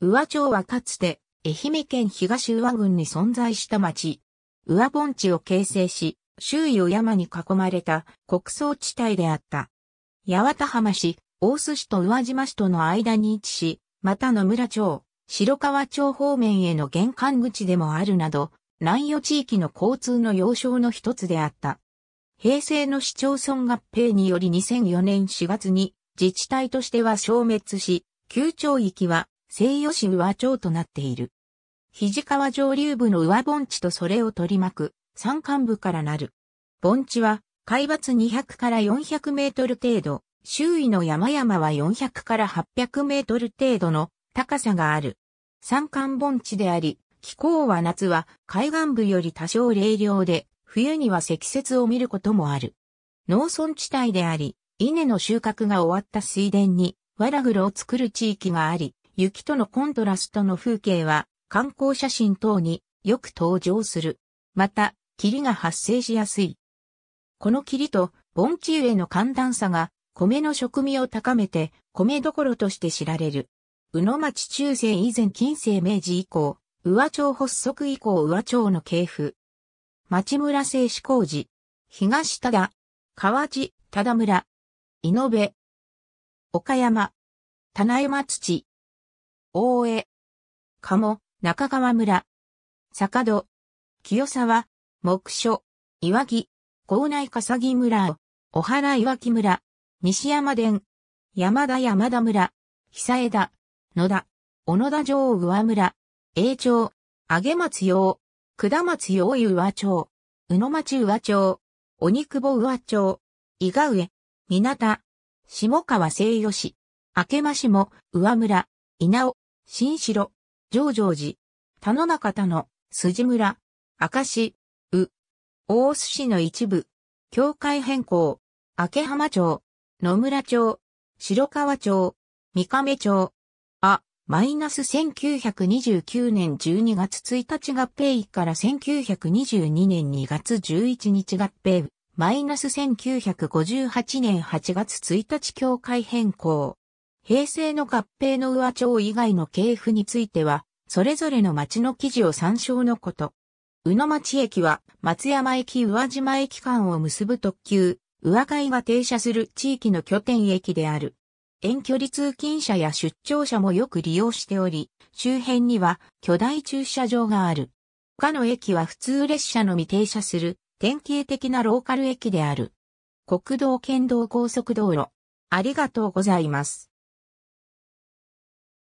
宇和町はかつて、愛媛県東宇和郡に存在した町。宇和盆地を形成し、周囲を山に囲まれた国層地帯であった。八幡浜市、大須市と宇和島市との間に位置し、また野村町、白川町方面への玄関口でもあるなど、南予地域の交通の要衝の一つであった。平成の市町村合併により2004年4月に自治体としては消滅し、旧町域は西予市上町となっている。肘川上流部の上盆地とそれを取り巻く山間部からなる。盆地は海抜200から400メートル程度、周囲の山々は400から800メートル程度の高さがある。山間盆地であり、気候は夏は海岸部より多少冷涼で、冬には積雪を見ることもある。農村地帯であり、稲の収穫が終わった水田に、わらぐろを作る地域があり、雪とのコントラストの風景は観光写真等によく登場する。また、霧が発生しやすい。この霧と盆地上の寒暖差が米の食味を高めて米どころとして知られる。宇野町中世以前近世明治以降、宇和町発足以降宇和町の系譜。町村製志工事。東忠、川地、忠村。井上。岡山。棚山土。大江、鴨、中川村、坂戸、清沢、木所、岩木、校内笠木村、小原岩木村、西山田、山田山田村、久枝、野田、小野田城上村、永町、上松陽、下松陽湯和町、宇野町宇和町、鬼久保宇和町、伊賀上、港下川西予市、明ましも、上村、稲尾、新城、上城寺、田野中田野、筋村、明石、う、大須市の一部、境界変更、明浜町、野村町、白川町、三亀町、あ、マイナス1929年12月1日合併から1922年2月11日合併、マイナス1958年8月1日境界変更。平成の合併の上町以外の系譜については、それぞれの町の記事を参照のこと。宇野町駅は松山駅宇和島駅間を結ぶ特急、宇和会が停車する地域の拠点駅である。遠距離通勤者や出張者もよく利用しており、周辺には巨大駐車場がある。他の駅は普通列車のみ停車する典型的なローカル駅である。国道県道高速道路。ありがとうございます。